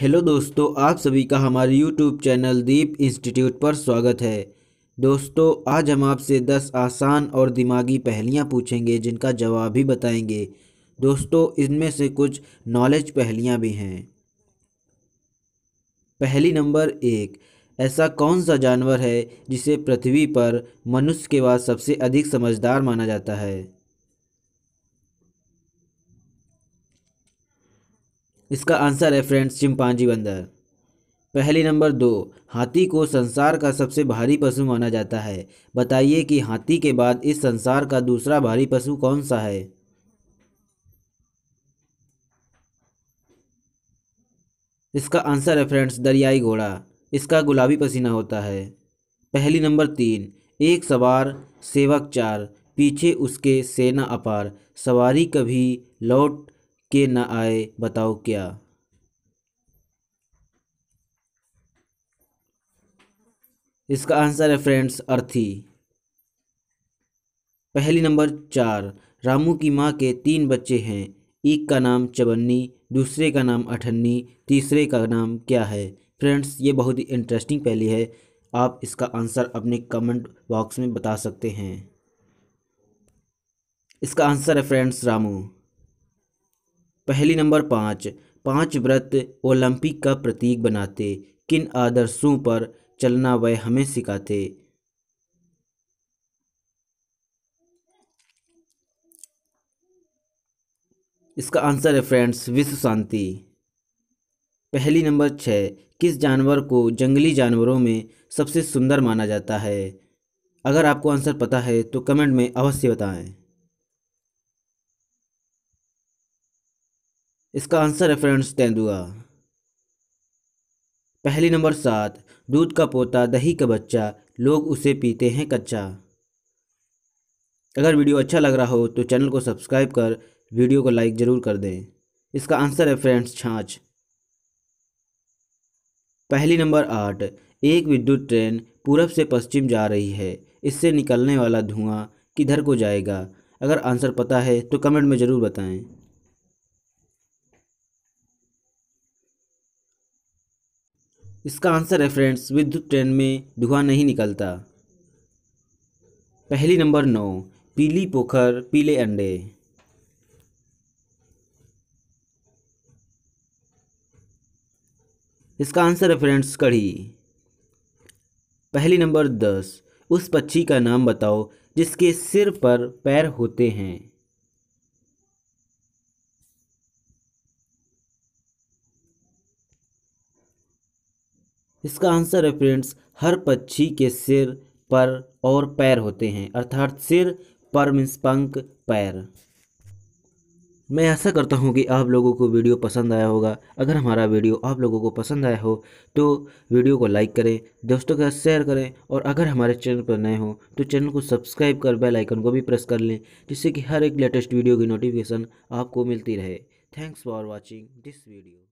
hello दोस्तों आप सभी का हमारे यूट्यूब चैनल दीप इंस्टीट्यूट पर स्वागत है दोस्तों आज हम आपसे 10 आसान और दिमागी पहेलियाँ पूछेंगे जिनका जवाब भी बताएंगे दोस्तों इनमें से कुछ नॉलेज पहेलियाँ भी हैं पहली नंबर एक ऐसा कौन सा जानवर है जिसे पृथ्वी पर मनुष्य के बाद सबसे अधिक समझदार माना जाता है इसका आंसर है फ्रेंड्स चिंपांजी बंदर पहली नंबर दो हाथी को संसार का सबसे भारी पशु माना जाता है बताइए कि हाथी के बाद इस संसार का दूसरा भारी पशु कौन सा है इसका आंसर है फ्रेंड्स दरियाई घोड़ा इसका गुलाबी पसीना होता है पहली नंबर तीन एक सवार सेवक चार पीछे उसके सेना अपार सवारी कभी लौट के ना आए बताओ क्या इसका आंसर है फ्रेंड्स अर्थी पहली नंबर चार रामू की माँ के तीन बच्चे हैं एक का नाम चबन्नी दूसरे का नाम अठन्नी तीसरे का नाम क्या है फ्रेंड्स ये बहुत ही इंटरेस्टिंग पहली है आप इसका आंसर अपने कमेंट बॉक्स में बता सकते हैं इसका आंसर है फ्रेंड्स रामू पहली नंबर पाँच पाँच व्रत ओलंपिक का प्रतीक बनाते किन आदर्शों पर चलना वह हमें सिखाते इसका आंसर है फ्रेंड्स विश्व शांति पहली नंबर छः किस जानवर को जंगली जानवरों में सबसे सुंदर माना जाता है अगर आपको आंसर पता है तो कमेंट में अवश्य बताएं इसका आंसर है फ्रेंड्स तेंदुआ पहली नंबर सात दूध का पोता दही का बच्चा लोग उसे पीते हैं कच्चा अगर वीडियो अच्छा लग रहा हो तो चैनल को सब्सक्राइब कर वीडियो को लाइक ज़रूर कर दें इसका आंसर है फ्रेंड्स छाछ पहली नंबर आठ एक विद्युत ट्रेन पूरब से पश्चिम जा रही है इससे निकलने वाला धुआं किधर को जाएगा अगर आंसर पता है तो कमेंट में ज़रूर बताएं इसका आंसर है फ्रेंड्स विद्युत ट्रेन में धुआं नहीं निकलता पहली नंबर नौ पीली पोखर पीले अंडे इसका आंसर है फ्रेंड्स कढ़ी पहली नंबर दस उस पक्षी का नाम बताओ जिसके सिर पर पैर होते हैं इसका आंसर है फ्रेंड्स हर पक्षी के सिर पर और पैर होते हैं अर्थात सिर पर मीन्स पंख पैर मैं ऐसा करता हूँ कि आप लोगों को वीडियो पसंद आया होगा अगर हमारा वीडियो आप लोगों को पसंद आया हो तो वीडियो को लाइक करें दोस्तों के साथ शेयर करें और अगर हमारे चैनल पर नए हो तो चैनल को सब्सक्राइब कर बेल आइकन को भी प्रेस कर लें जिससे कि हर एक लेटेस्ट वीडियो की नोटिफिकेशन आपको मिलती रहे thanks for watching this video